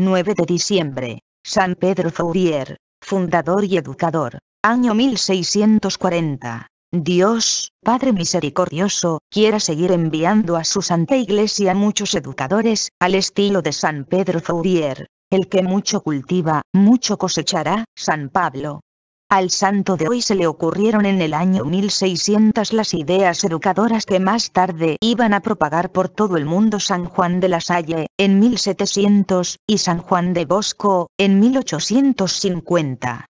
9 de diciembre, San Pedro Fourier, fundador y educador, año 1640. Dios, Padre misericordioso, quiera seguir enviando a su Santa Iglesia muchos educadores, al estilo de San Pedro Fourier, el que mucho cultiva, mucho cosechará, San Pablo. Al santo de hoy se le ocurrieron en el año 1600 las ideas educadoras que más tarde iban a propagar por todo el mundo San Juan de la Salle, en 1700, y San Juan de Bosco, en 1850.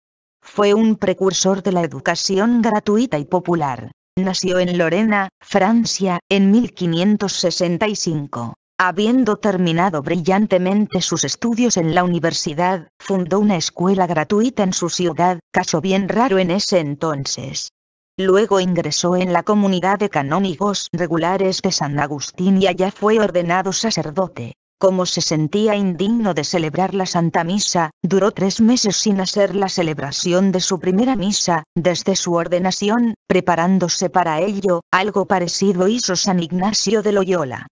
Fue un precursor de la educación gratuita y popular. Nació en Lorena, Francia, en 1565. Habiendo terminado brillantemente sus estudios en la universidad, fundó una escuela gratuita en su ciudad, caso bien raro en ese entonces. Luego ingresó en la comunidad de canónigos regulares de San Agustín y allá fue ordenado sacerdote. Como se sentía indigno de celebrar la Santa Misa, duró tres meses sin hacer la celebración de su primera misa, desde su ordenación, preparándose para ello, algo parecido hizo San Ignacio de Loyola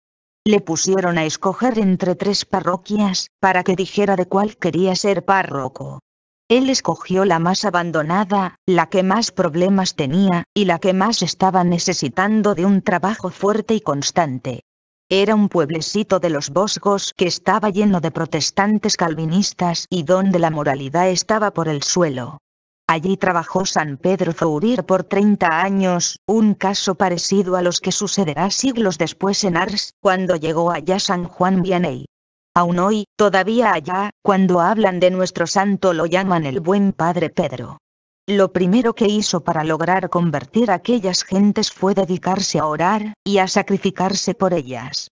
le pusieron a escoger entre tres parroquias, para que dijera de cuál quería ser párroco. Él escogió la más abandonada, la que más problemas tenía, y la que más estaba necesitando de un trabajo fuerte y constante. Era un pueblecito de los Bosgos que estaba lleno de protestantes calvinistas y donde la moralidad estaba por el suelo. Allí trabajó San Pedro Zourir por 30 años, un caso parecido a los que sucederá siglos después en Ars, cuando llegó allá San Juan Vianney. Aún hoy, todavía allá, cuando hablan de nuestro santo lo llaman el buen padre Pedro. Lo primero que hizo para lograr convertir a aquellas gentes fue dedicarse a orar, y a sacrificarse por ellas.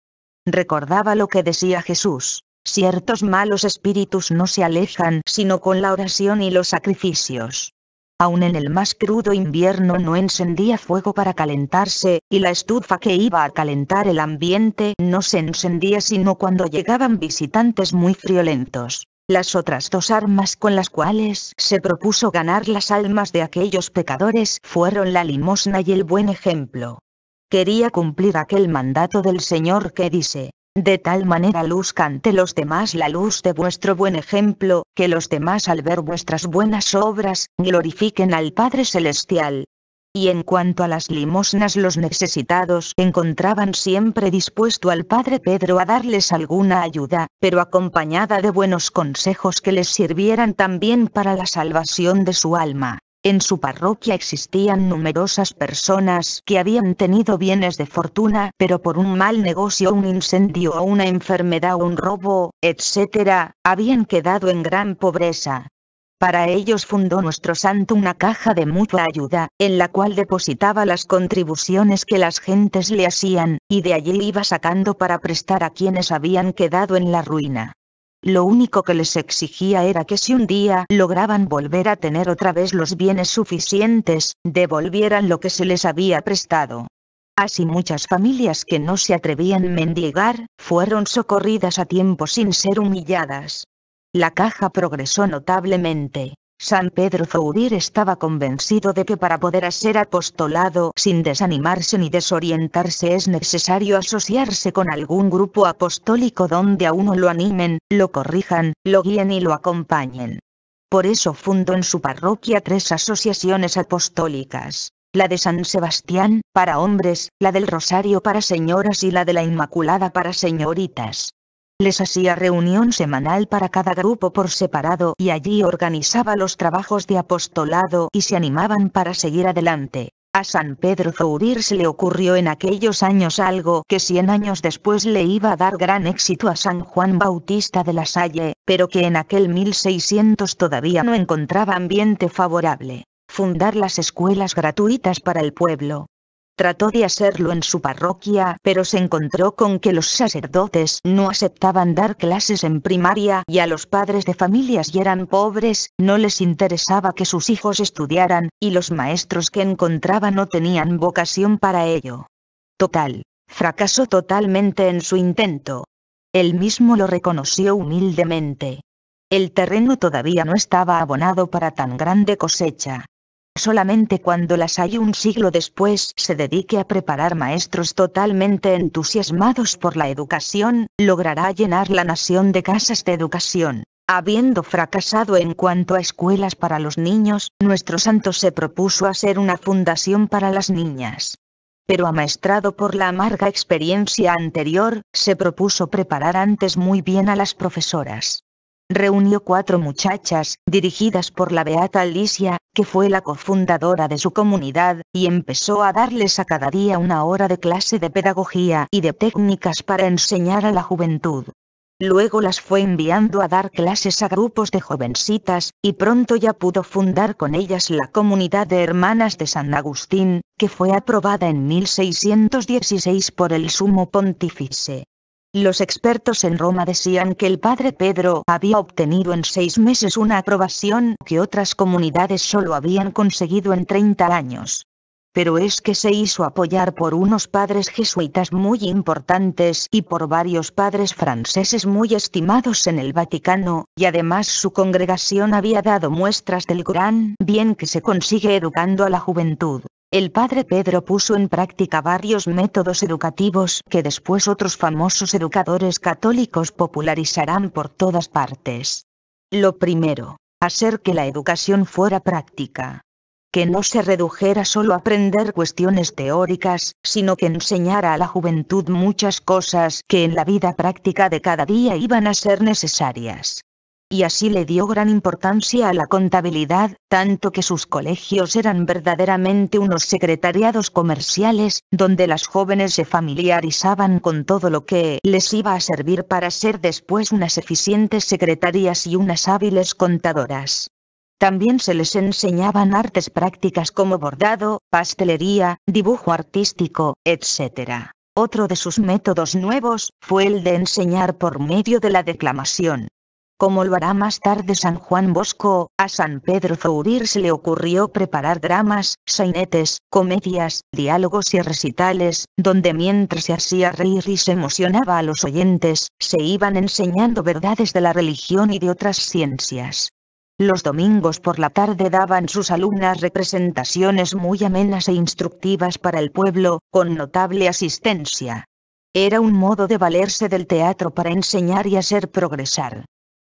Recordaba lo que decía Jesús, Ciertos malos espíritus no se alejan sino con la oración y los sacrificios. Aun en el más crudo invierno no encendía fuego para calentarse, y la estufa que iba a calentar el ambiente no se encendía sino cuando llegaban visitantes muy friolentos. Las otras dos armas con las cuales se propuso ganar las almas de aquellos pecadores fueron la limosna y el buen ejemplo. Quería cumplir aquel mandato del Señor que dice, de tal manera luzca ante los demás la luz de vuestro buen ejemplo, que los demás al ver vuestras buenas obras, glorifiquen al Padre Celestial. Y en cuanto a las limosnas los necesitados encontraban siempre dispuesto al Padre Pedro a darles alguna ayuda, pero acompañada de buenos consejos que les sirvieran también para la salvación de su alma. En su parroquia existían numerosas personas que habían tenido bienes de fortuna, pero por un mal negocio, un incendio o una enfermedad o un robo, etc., habían quedado en gran pobreza. Para ellos fundó nuestro santo una caja de mutua ayuda, en la cual depositaba las contribuciones que las gentes le hacían, y de allí iba sacando para prestar a quienes habían quedado en la ruina. Lo único que les exigía era que si un día lograban volver a tener otra vez los bienes suficientes, devolvieran lo que se les había prestado. Así muchas familias que no se atrevían a mendigar, fueron socorridas a tiempo sin ser humilladas. La caja progresó notablemente. San Pedro Zourir estaba convencido de que para poder hacer apostolado sin desanimarse ni desorientarse es necesario asociarse con algún grupo apostólico donde a uno lo animen, lo corrijan, lo guíen y lo acompañen. Por eso fundó en su parroquia tres asociaciones apostólicas, la de San Sebastián, para hombres, la del Rosario para señoras y la de la Inmaculada para señoritas les hacía reunión semanal para cada grupo por separado y allí organizaba los trabajos de apostolado y se animaban para seguir adelante. A San Pedro Zourir se le ocurrió en aquellos años algo que cien años después le iba a dar gran éxito a San Juan Bautista de la Salle, pero que en aquel 1600 todavía no encontraba ambiente favorable. Fundar las escuelas gratuitas para el pueblo. Trató de hacerlo en su parroquia, pero se encontró con que los sacerdotes no aceptaban dar clases en primaria y a los padres de familias y eran pobres, no les interesaba que sus hijos estudiaran, y los maestros que encontraba no tenían vocación para ello. Total. Fracasó totalmente en su intento. Él mismo lo reconoció humildemente. El terreno todavía no estaba abonado para tan grande cosecha. Solamente cuando las hay un siglo después se dedique a preparar maestros totalmente entusiasmados por la educación, logrará llenar la nación de casas de educación. Habiendo fracasado en cuanto a escuelas para los niños, nuestro santo se propuso hacer una fundación para las niñas. Pero amaestrado por la amarga experiencia anterior, se propuso preparar antes muy bien a las profesoras reunió cuatro muchachas, dirigidas por la Beata Alicia, que fue la cofundadora de su comunidad, y empezó a darles a cada día una hora de clase de pedagogía y de técnicas para enseñar a la juventud. Luego las fue enviando a dar clases a grupos de jovencitas, y pronto ya pudo fundar con ellas la comunidad de hermanas de San Agustín, que fue aprobada en 1616 por el sumo pontífice. Los expertos en Roma decían que el padre Pedro había obtenido en seis meses una aprobación que otras comunidades solo habían conseguido en 30 años. Pero es que se hizo apoyar por unos padres jesuitas muy importantes y por varios padres franceses muy estimados en el Vaticano, y además su congregación había dado muestras del gran bien que se consigue educando a la juventud. El padre Pedro puso en práctica varios métodos educativos que después otros famosos educadores católicos popularizarán por todas partes. Lo primero, hacer que la educación fuera práctica. Que no se redujera solo a aprender cuestiones teóricas, sino que enseñara a la juventud muchas cosas que en la vida práctica de cada día iban a ser necesarias y así le dio gran importancia a la contabilidad, tanto que sus colegios eran verdaderamente unos secretariados comerciales, donde las jóvenes se familiarizaban con todo lo que les iba a servir para ser después unas eficientes secretarias y unas hábiles contadoras. También se les enseñaban artes prácticas como bordado, pastelería, dibujo artístico, etc. Otro de sus métodos nuevos fue el de enseñar por medio de la declamación. Como lo hará más tarde San Juan Bosco, a San Pedro Zourir se le ocurrió preparar dramas, sainetes, comedias, diálogos y recitales, donde mientras se hacía reír y se emocionaba a los oyentes, se iban enseñando verdades de la religión y de otras ciencias. Los domingos por la tarde daban sus alumnas representaciones muy amenas e instructivas para el pueblo, con notable asistencia. Era un modo de valerse del teatro para enseñar y hacer progresar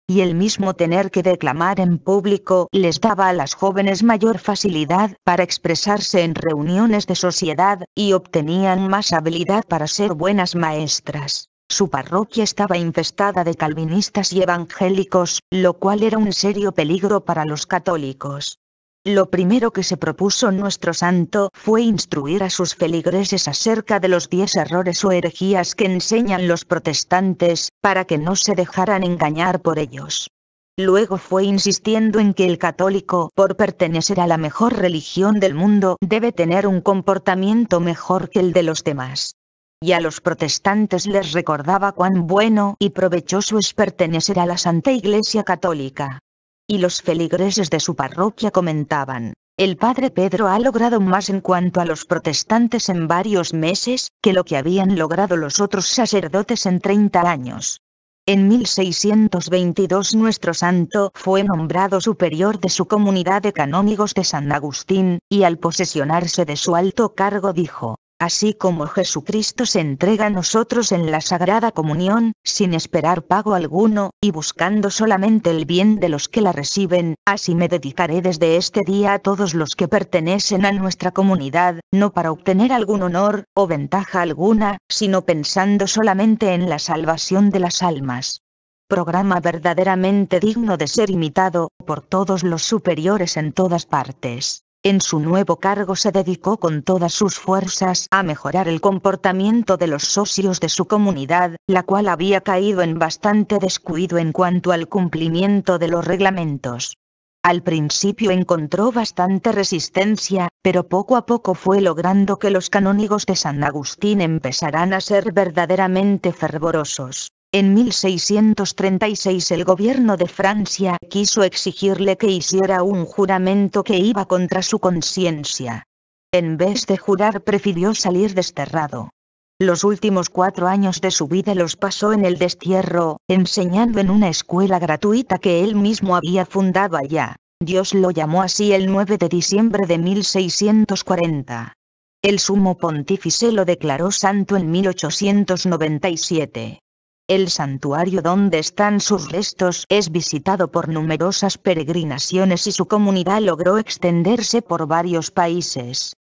y el mismo tener que declamar en público les daba a las jóvenes mayor facilidad para expresarse en reuniones de sociedad, y obtenían más habilidad para ser buenas maestras. Su parroquia estaba infestada de calvinistas y evangélicos, lo cual era un serio peligro para los católicos. Lo primero que se propuso nuestro santo fue instruir a sus feligreses acerca de los diez errores o herejías que enseñan los protestantes, para que no se dejaran engañar por ellos. Luego fue insistiendo en que el católico, por pertenecer a la mejor religión del mundo, debe tener un comportamiento mejor que el de los demás. Y a los protestantes les recordaba cuán bueno y provechoso es pertenecer a la Santa Iglesia Católica y los feligreses de su parroquia comentaban, el padre Pedro ha logrado más en cuanto a los protestantes en varios meses que lo que habían logrado los otros sacerdotes en 30 años. En 1622 nuestro santo fue nombrado superior de su comunidad de canónigos de San Agustín, y al posesionarse de su alto cargo dijo, así como Jesucristo se entrega a nosotros en la Sagrada Comunión, sin esperar pago alguno, y buscando solamente el bien de los que la reciben, así me dedicaré desde este día a todos los que pertenecen a nuestra comunidad, no para obtener algún honor, o ventaja alguna, sino pensando solamente en la salvación de las almas programa verdaderamente digno de ser imitado por todos los superiores en todas partes. En su nuevo cargo se dedicó con todas sus fuerzas a mejorar el comportamiento de los socios de su comunidad, la cual había caído en bastante descuido en cuanto al cumplimiento de los reglamentos. Al principio encontró bastante resistencia, pero poco a poco fue logrando que los canónigos de San Agustín empezaran a ser verdaderamente fervorosos. En 1636 el gobierno de Francia quiso exigirle que hiciera un juramento que iba contra su conciencia. En vez de jurar prefirió salir desterrado. Los últimos cuatro años de su vida los pasó en el destierro, enseñando en una escuela gratuita que él mismo había fundado allá. Dios lo llamó así el 9 de diciembre de 1640. El sumo pontífice lo declaró santo en 1897. El santuario donde están sus restos es visitado por numerosas peregrinaciones y su comunidad logró extenderse por varios países.